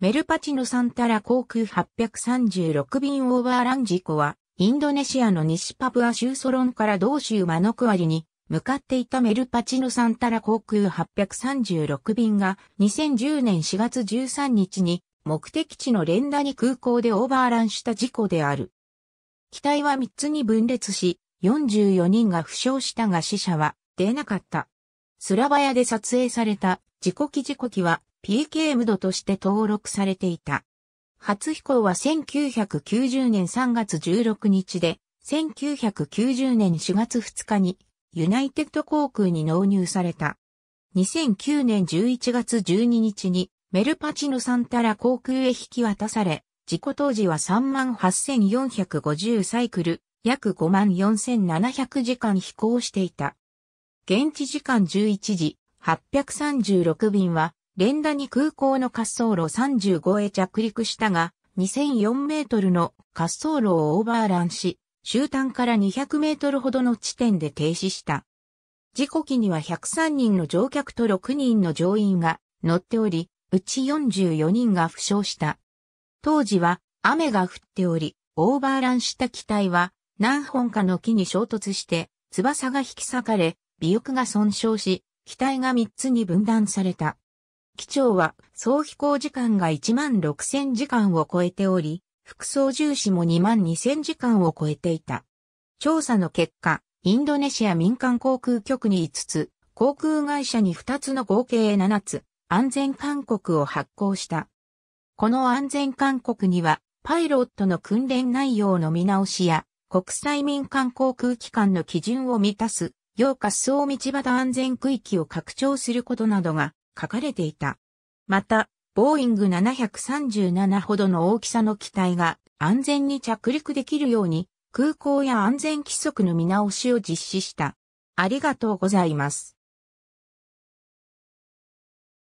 メルパチノサンタラ航空836便オーバーラン事故は、インドネシアの西パプア州ソロンから同州マノクアリに向かっていたメルパチノサンタラ航空836便が2010年4月13日に目的地のレンダに空港でオーバーランした事故である。機体は3つに分裂し、44人が負傷したが死者は出なかった。スラバヤで撮影された事故機事故機は PK ムドとして登録されていた。初飛行は1990年3月16日で、1990年4月2日にユナイテッド航空に納入された。2009年11月12日にメルパチノサンタラ航空へ引き渡され、事故当時は38,450サイクル、約54,700時間飛行していた。現地時間11時836便は連打に空港の滑走路35へ着陸したが、2004メートルの滑走路をオーバーランし、終端から200メートルほどの地点で停止した。事故機には103人の乗客と6人の乗員が乗っており、うち44人が負傷した。当時は雨が降っており、オーバーランした機体は何本かの木に衝突して翼が引き裂かれ、尾翼が損傷し、機体が3つに分断された。機長は総飛行時間が1万6000時間を超えており、副操縦士も2万2000時間を超えていた。調査の結果、インドネシア民間航空局に5つ、航空会社に2つの合計7つ、安全勧告を発行した。この安全勧告には、パイロットの訓練内容の見直しや、国際民間航空機関の基準を満たす、要滑走道端安全区域を拡張することなどが書かれていた。また、ボーイング737ほどの大きさの機体が安全に着陸できるように空港や安全規則の見直しを実施した。ありがとうございます。